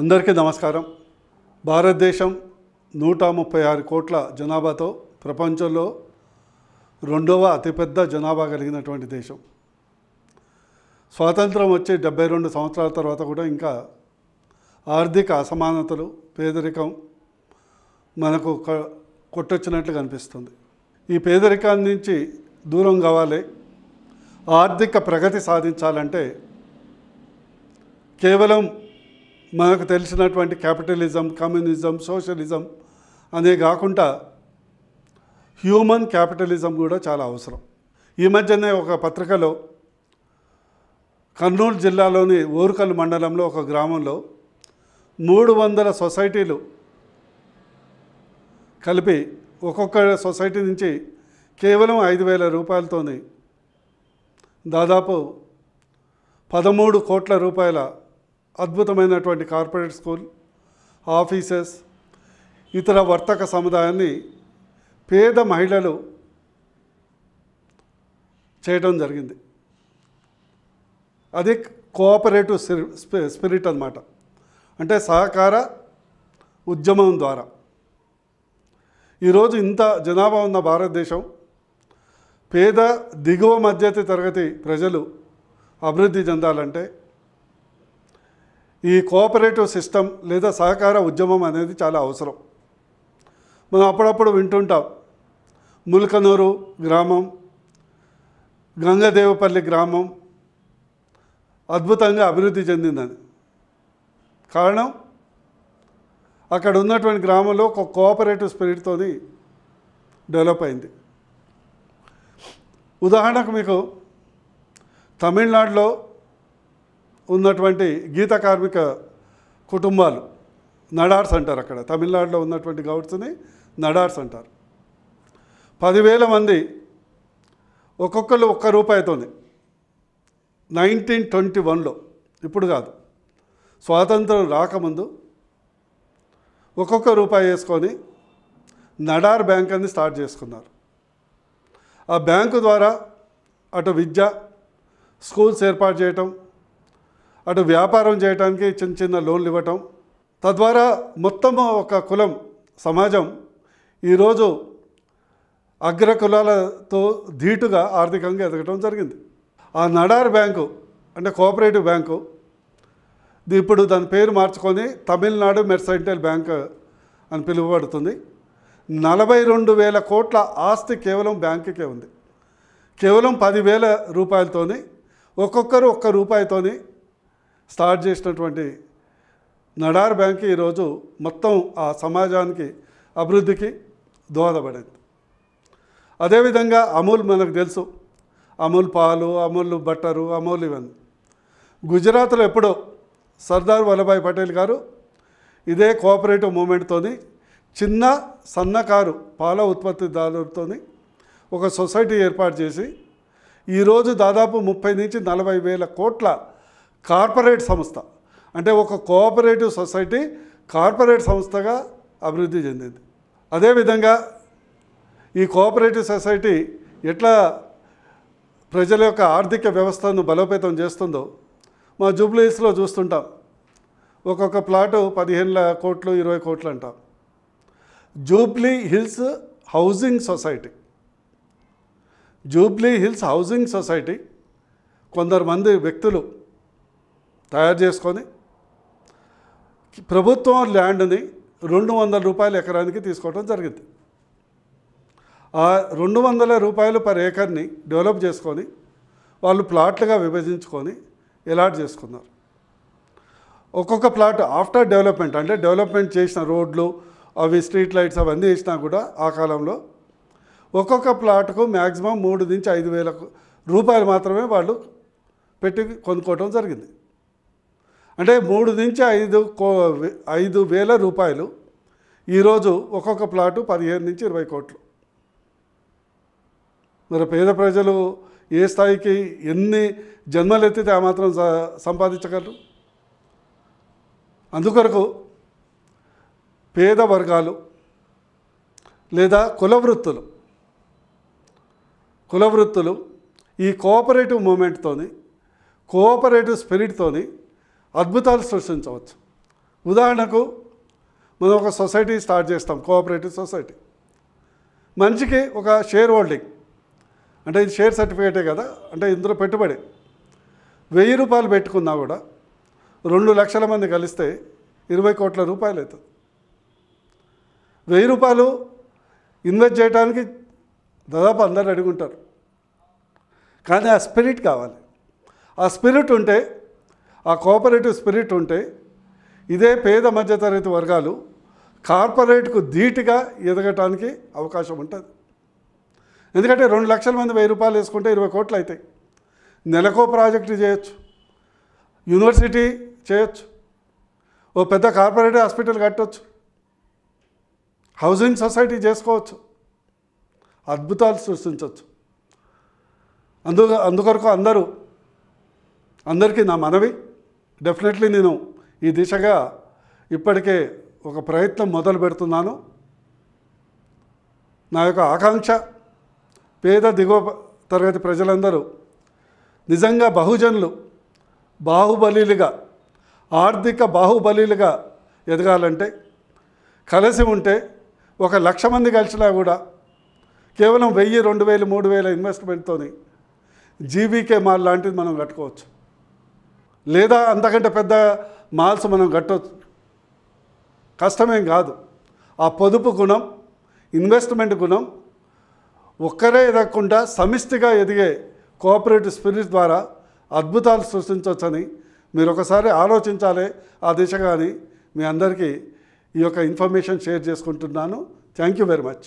అందరికీ నమస్కారం భారతదేశం నూట ముప్పై ఆరు కోట్ల జనాభాతో ప్రపంచంలో రెండవ అతిపెద్ద జనాభా కలిగినటువంటి దేశం స్వాతంత్రం వచ్చి డెబ్బై రెండు సంవత్సరాల తర్వాత కూడా ఇంకా ఆర్థిక అసమానతలు పేదరికం మనకు కొట్టొచ్చినట్లు కనిపిస్తుంది ఈ పేదరికాన్ని నుంచి దూరం కావాలి ఆర్థిక ప్రగతి సాధించాలంటే కేవలం మనకు తెలిసినటువంటి క్యాపిటలిజం కమ్యూనిజం సోషలిజం అనే కాకుండా హ్యూమన్ క్యాపిటలిజం కూడా చాలా అవసరం ఈ మధ్యనే ఒక పత్రికలో కర్నూలు జిల్లాలోని ఓరుకల్ మండలంలో ఒక గ్రామంలో మూడు వందల సొసైటీలు కలిపి ఒక్కొక్క సొసైటీ నుంచి కేవలం ఐదు వేల రూపాయలతోని దాదాపు పదమూడు కోట్ల రూపాయల అద్భుతమైనటువంటి కార్పొరేట్ స్కూల్ ఆఫీసెస్ ఇతర వర్తక సముదాయాన్ని పేద మహిళలు చేయడం జరిగింది అది కోఆపరేటివ్ స్పిరిట్ అనమాట అంటే సహకార ఉద్యమం ద్వారా ఈరోజు ఇంత జనాభా ఉన్న భారతదేశం పేద దిగువ తరగతి ప్రజలు అభివృద్ధి చెందాలంటే ఈ కోఆపరేటివ్ సిస్టమ్ లేదా సహకార ఉద్యమం అనేది చాలా అవసరం మనం అప్పుడప్పుడు వింటుంటాం ములకనూరు గ్రామం గంగదేవపల్లి గ్రామం అద్భుతంగా అభివృద్ధి చెందిందని కారణం అక్కడ ఉన్నటువంటి గ్రామంలో ఒక కోఆపరేటివ్ స్పిరిట్తో డెవలప్ అయింది ఉదాహరణకు మీకు తమిళనాడులో ఉన్నటువంటి గీత కార్మిక కుటుంబాలు నడార్స్ అంటారు అక్కడ తమిళనాడులో ఉన్నటువంటి గౌడ్స్ని నడార్స్ అంటారు పదివేల మంది ఒక్కొక్కళ్ళు ఒక్క రూపాయితోనే నైన్టీన్ ట్వంటీ వన్లో ఇప్పుడు కాదు స్వాతంత్రం రాకముందు ఒక్కొక్క రూపాయి వేసుకొని నడార్ బ్యాంక్ అని స్టార్ట్ చేసుకున్నారు ఆ బ్యాంకు ద్వారా అటు విద్య స్కూల్స్ ఏర్పాటు చేయటం అటు వ్యాపారం చేయడానికి చిన్న చిన్న లోన్లు ఇవ్వటం తద్వారా మొత్తము ఒక కులం సమాజం ఈరోజు అగ్ర కులాలతో ధీటుగా ఆర్థికంగా ఎదగటం జరిగింది ఆ నడార్ బ్యాంకు అంటే కోఆపరేటివ్ బ్యాంకు ఇప్పుడు దాని పేరు మార్చుకొని తమిళనాడు మెర్సెంటైల్ బ్యాంక్ అని పిలువబడుతుంది నలభై రెండు వేల కోట్ల ఆస్తి కేవలం బ్యాంకుకే ఉంది కేవలం పదివేల రూపాయలతోని ఒక్కొక్కరు ఒక్క రూపాయితోని స్టార్ట్ చేసినటువంటి నడార్ బ్యాంక్ ఈరోజు మొత్తం ఆ సమాజానికి అభివృద్ధికి దోహదపడింది అదేవిధంగా అమూల్ మనకు తెలుసు అమూల్ పాలు అమూల్ బట్టరు అమూల్ ఇవన్నీ గుజరాత్లో ఎప్పుడో సర్దార్ వల్లభాయ్ పటేల్ గారు ఇదే కోఆపరేటివ్ మూమెంట్తో చిన్న సన్నకారు పాల ఉత్పత్తిదారులతో ఒక సొసైటీ ఏర్పాటు చేసి ఈరోజు దాదాపు ముప్పై నుంచి నలభై వేల కోట్ల కార్పొరేట్ సంస్థ అంటే ఒక కోఆపరేటివ్ సొసైటీ కార్పొరేట్ సంస్థగా అభివృద్ధి చెందింది అదేవిధంగా ఈ కోఆపరేటివ్ సొసైటీ ఎట్లా ప్రజల యొక్క ఆర్థిక వ్యవస్థను బలోపేతం చేస్తుందో మా జూబ్లీస్లో చూస్తుంటాం ఒక్కొక్క ప్లాటు పదిహేను కోట్లు ఇరవై కోట్లు అంటాం Jubilee Hills housing society Jubilee Hills housing society కొందరు మంది వ్యక్తులు తయారు చేసుకొని ప్రభుత్వం ల్యాండ్ని రెండు వందల రూపాయలు ఎకరానికి తీసుకోవడం జరిగింది ఆ రెండు వందల రూపాయలు పర్ ఏకర్ని డెవలప్ చేసుకొని వాళ్ళు ప్లాట్లుగా విభజించుకొని ఎలాట్ చేసుకున్నారు ఒక్కొక్క ప్లాట్ ఆఫ్టర్ డెవలప్మెంట్ అంటే డెవలప్మెంట్ చేసిన రోడ్లు అవి స్ట్రీట్ లైట్స్ అవన్నీ వేసినా కూడా ఆ కాలంలో ఒక్కొక్క ప్లాట్కు మ్యాక్సిమం మూడు నుంచి ఐదు వేలకు రూపాయలు మాత్రమే వాళ్ళు పెట్టి కొనుక్కోవడం జరిగింది అంటే మూడు నుంచి ఐదు కో ఐదు వేల రూపాయలు ఈరోజు ఒక్కొక్క ప్లాటు పదిహేను నుంచి ఇరవై కోట్లు మరి పేద ప్రజలు ఏ స్థాయికి ఎన్ని జన్మలు ఎత్తితే ఆ మాత్రం సంపాదించగలరు అందుకొరకు పేద వర్గాలు లేదా కుల వృత్తులు కుల వృత్తులు ఈ కోఆపరేటివ్ మూమెంట్తోని కోఆపరేటివ్ స్పిరిట్తోని అద్భుతాలు సృష్టించవచ్చు ఉదాహరణకు మనం ఒక సొసైటీ స్టార్ట్ చేస్తాం కోఆపరేటివ్ సొసైటీ మనిషికి ఒక షేర్ హోల్డింగ్ అంటే ఇది షేర్ సర్టిఫికేటే కదా అంటే ఇందులో పెట్టుబడి వెయ్యి రూపాయలు పెట్టుకున్నా కూడా రెండు లక్షల మంది కలిస్తే ఇరవై కోట్ల రూపాయలు అవుతుంది వెయ్యి రూపాయలు ఇన్వెస్ట్ చేయడానికి దాదాపు అందరు అడుగుంటారు కానీ ఆ స్పిరిట్ కావాలి ఆ స్పిరిట్ ఉంటే ఆ కోఆపరేటివ్ స్పిరిట్ ఉంటే ఇదే పేద మధ్యతరగతి వర్గాలు కార్పొరేట్కు ధీటుగా ఎదగటానికి అవకాశం ఉంటుంది ఎందుకంటే రెండు లక్షల మంది వెయ్యి రూపాయలు వేసుకుంటే ఇరవై కోట్లు అవుతాయి నెలకో ప్రాజెక్టు చేయొచ్చు యూనివర్సిటీ చేయొచ్చు ఓ పెద్ద కార్పొరేటివ్ హాస్పిటల్ కట్టవచ్చు హౌసింగ్ సొసైటీ చేసుకోవచ్చు అద్భుతాలు సృష్టించవచ్చు అందు అందుకొరకు అందరూ అందరికీ నా మనవి డెఫినెట్లీ నేను ఈ దిశగా ఇప్పటికే ఒక ప్రయత్నం మొదలు పెడుతున్నాను నా యొక్క ఆకాంక్ష పేద దిగువ తరగతి ప్రజలందరూ నిజంగా బహుజనులు బాహుబలీలుగా ఆర్థిక బాహుబలీలుగా ఎదగాలంటే కలిసి ఉంటే ఒక లక్ష మంది కలిసినా కూడా కేవలం వెయ్యి రెండు వేలు మూడు వేల ఇన్వెస్ట్మెంట్తో జీవీకే మాల్ లాంటిది మనం కట్టుకోవచ్చు లేదా అంతకంటే పెద్ద మాల్స్ మనం కట్టవచ్చు కష్టమేం కాదు ఆ పొదుపు గుణం ఇన్వెస్ట్మెంట్ గుణం ఒక్కరే ఎదగకుండా సమిష్టిగా ఎదిగే కోఆపరేటివ్ స్పిరిట్ ద్వారా అద్భుతాలు సృష్టించవచ్చని మీరు ఒకసారి ఆలోచించాలి ఆ దిశగా అని మీ అందరికీ ఈ యొక్క ఇన్ఫర్మేషన్ షేర్ చేసుకుంటున్నాను థ్యాంక్ యూ వెరీ మచ్